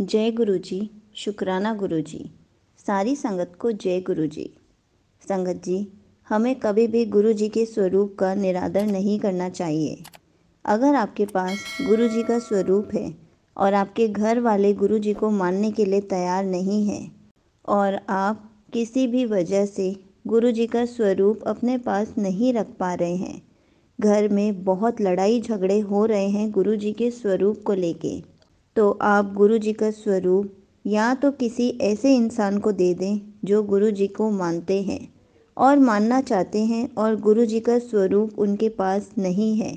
जय गुरु जी शुक्राना गुरु जी सारी संगत को जय गुरु जी संगत जी हमें कभी भी गुरु जी के स्वरूप का निरादर नहीं करना चाहिए अगर आपके पास गुरु जी का स्वरूप है और आपके घर वाले गुरु जी को मानने के लिए तैयार नहीं हैं और आप किसी भी वजह से गुरु जी का स्वरूप अपने पास नहीं रख पा रहे हैं घर में बहुत लड़ाई झगड़े हो रहे हैं गुरु जी के स्वरूप को लेके तो आप गुरु जी का स्वरूप या तो किसी ऐसे इंसान को दे दें जो गुरु जी को मानते हैं और मानना चाहते हैं और गुरु जी का स्वरूप उनके पास नहीं है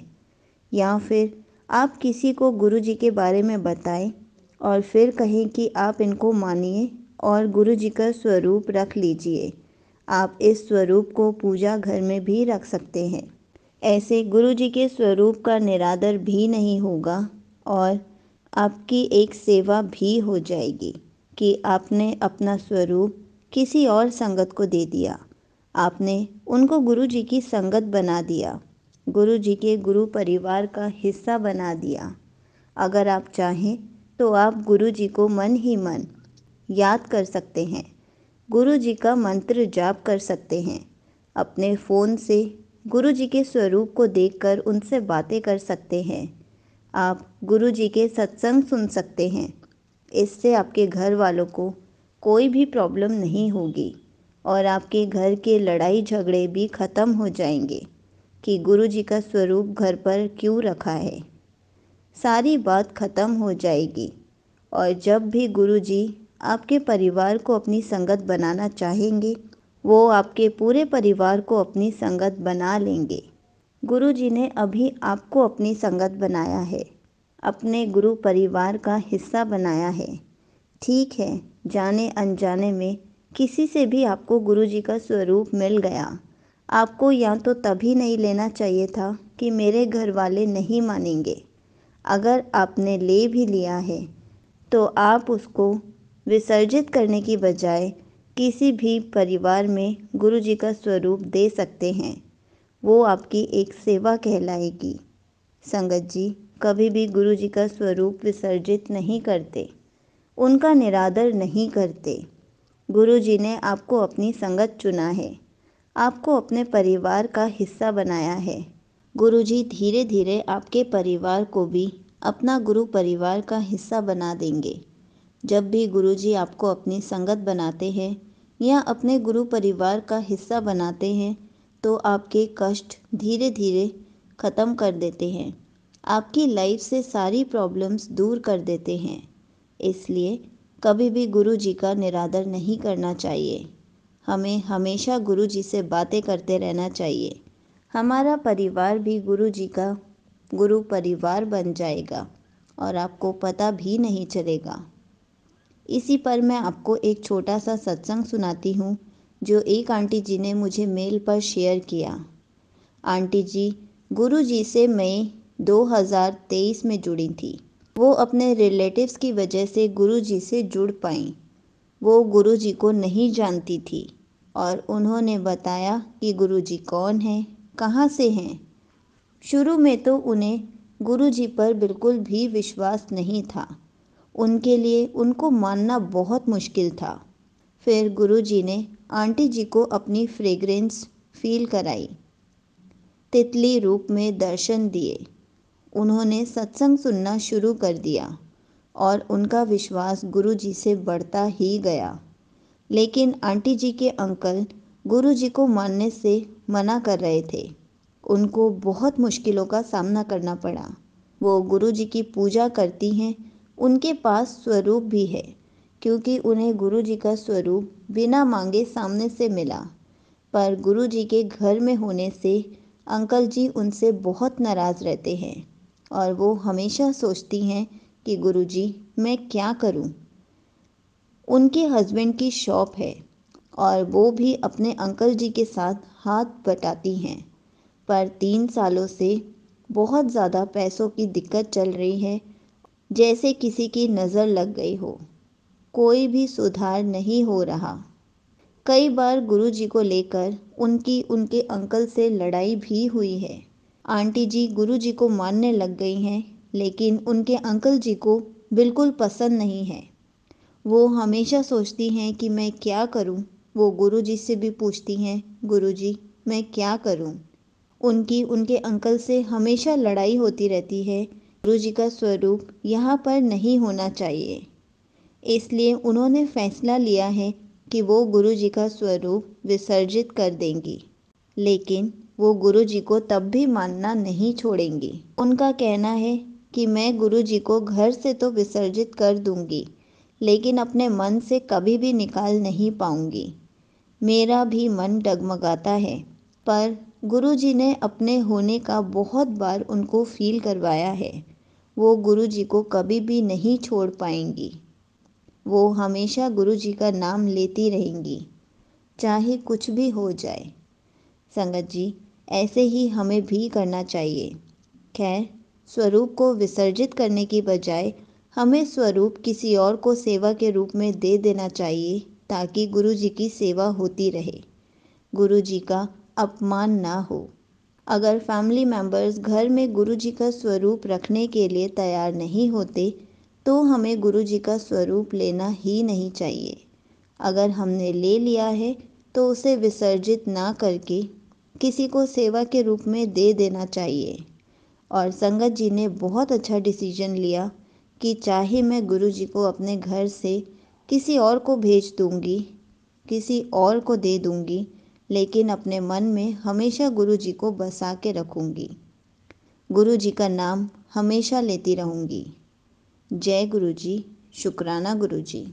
या फिर आप किसी को गुरु जी के बारे में बताएं और फिर कहें कि आप इनको मानिए और गुरु जी का स्वरूप रख लीजिए आप इस स्वरूप को पूजा घर में भी रख सकते हैं ऐसे गुरु जी के स्वरूप का निरादर भी नहीं होगा और आपकी एक सेवा भी हो जाएगी कि आपने अपना स्वरूप किसी और संगत को दे दिया आपने उनको गुरु जी की संगत बना दिया गुरु जी के गुरु परिवार का हिस्सा बना दिया अगर आप चाहें तो आप गुरु जी को मन ही मन याद कर सकते हैं गुरु जी का मंत्र जाप कर सकते हैं अपने फ़ोन से गुरु जी के स्वरूप को देखकर उनसे बातें कर सकते हैं आप गुरु जी के सत्संग सुन सकते हैं इससे आपके घर वालों को कोई भी प्रॉब्लम नहीं होगी और आपके घर के लड़ाई झगड़े भी ख़त्म हो जाएंगे कि गुरु जी का स्वरूप घर पर क्यों रखा है सारी बात ख़त्म हो जाएगी और जब भी गुरु जी आपके परिवार को अपनी संगत बनाना चाहेंगे वो आपके पूरे परिवार को अपनी संगत बना लेंगे गुरुजी ने अभी आपको अपनी संगत बनाया है अपने गुरु परिवार का हिस्सा बनाया है ठीक है जाने अनजाने में किसी से भी आपको गुरुजी का स्वरूप मिल गया आपको या तो तभी नहीं लेना चाहिए था कि मेरे घर वाले नहीं मानेंगे अगर आपने ले भी लिया है तो आप उसको विसर्जित करने की बजाय किसी भी परिवार में गुरुजी का स्वरूप दे सकते हैं वो आपकी एक सेवा कहलाएगी संगत जी कभी भी गुरु जी का स्वरूप विसर्जित नहीं करते उनका निरादर नहीं करते गुरु जी ने आपको अपनी संगत चुना है आपको अपने परिवार का हिस्सा बनाया है गुरु जी धीरे धीरे आपके परिवार को भी अपना गुरु परिवार का हिस्सा बना देंगे जब भी गुरु जी आपको अपनी संगत बनाते हैं या अपने गुरु परिवार का हिस्सा बनाते हैं तो आपके कष्ट धीरे धीरे ख़त्म कर देते हैं आपकी लाइफ से सारी प्रॉब्लम्स दूर कर देते हैं इसलिए कभी भी गुरु जी का निरादर नहीं करना चाहिए हमें हमेशा गुरु जी से बातें करते रहना चाहिए हमारा परिवार भी गुरु जी का गुरु परिवार बन जाएगा और आपको पता भी नहीं चलेगा इसी पर मैं आपको एक छोटा सा सत्संग सुनाती हूँ जो एक आंटी जी ने मुझे मेल पर शेयर किया आंटी जी गुरु जी से मैं 2023 में जुड़ी थी वो अपने रिलेटिव्स की वजह से गुरु जी से जुड़ पाई वो गुरु जी को नहीं जानती थी और उन्होंने बताया कि गुरु जी कौन हैं कहाँ से हैं शुरू में तो उन्हें गुरु जी पर बिल्कुल भी विश्वास नहीं था उनके लिए उनको मानना बहुत मुश्किल था फिर गुरु जी ने आंटी जी को अपनी फ्रेग्रेंस फील कराई तितली रूप में दर्शन दिए उन्होंने सत्संग सुनना शुरू कर दिया और उनका विश्वास गुरु जी से बढ़ता ही गया लेकिन आंटी जी के अंकल गुरु जी को मानने से मना कर रहे थे उनको बहुत मुश्किलों का सामना करना पड़ा वो गुरु जी की पूजा करती हैं उनके पास स्वरूप भी है क्योंकि उन्हें गुरु जी का स्वरूप बिना मांगे सामने से मिला पर गुरु जी के घर में होने से अंकल जी उनसे बहुत नाराज़ रहते हैं और वो हमेशा सोचती हैं कि गुरु जी मैं क्या करूं? उनके हस्बैंड की शॉप है और वो भी अपने अंकल जी के साथ हाथ बटाती हैं पर तीन सालों से बहुत ज़्यादा पैसों की दिक्कत चल रही है जैसे किसी की नज़र लग गई हो कोई भी सुधार नहीं हो रहा कई बार गुरु जी को लेकर उनकी उनके अंकल से लड़ाई भी हुई है आंटी जी गुरु जी को मानने लग गई हैं लेकिन उनके अंकल जी को बिल्कुल पसंद नहीं है वो हमेशा सोचती हैं कि मैं क्या करूं वो गुरु जी से भी पूछती हैं गुरु जी मैं क्या करूं उनकी उनके अंकल से हमेशा लड़ाई होती रहती है गुरु जी का स्वरूप यहाँ पर नहीं होना चाहिए इसलिए उन्होंने फैसला लिया है कि वो गुरु जी का स्वरूप विसर्जित कर देंगी लेकिन वो गुरु जी को तब भी मानना नहीं छोड़ेंगी उनका कहना है कि मैं गुरु जी को घर से तो विसर्जित कर दूंगी लेकिन अपने मन से कभी भी निकाल नहीं पाऊंगी मेरा भी मन डगमगाता है पर गुरु जी ने अपने होने का बहुत बार उनको फील करवाया है वो गुरु जी को कभी भी नहीं छोड़ पाएंगी वो हमेशा गुरु जी का नाम लेती रहेंगी चाहे कुछ भी हो जाए संगत जी ऐसे ही हमें भी करना चाहिए खैर स्वरूप को विसर्जित करने की बजाय हमें स्वरूप किसी और को सेवा के रूप में दे देना चाहिए ताकि गुरु जी की सेवा होती रहे गुरु जी का अपमान ना हो अगर फैमिली मेम्बर्स घर में गुरु जी का स्वरूप रखने के लिए तैयार नहीं होते तो हमें गुरु जी का स्वरूप लेना ही नहीं चाहिए अगर हमने ले लिया है तो उसे विसर्जित ना करके किसी को सेवा के रूप में दे देना चाहिए और संगत जी ने बहुत अच्छा डिसीजन लिया कि चाहे मैं गुरु जी को अपने घर से किसी और को भेज दूंगी किसी और को दे दूंगी लेकिन अपने मन में हमेशा गुरु जी को बसा के रखूंगी गुरु जी का नाम हमेशा लेती रहूंगी जय गुरु जी शुक्राना गुरु जी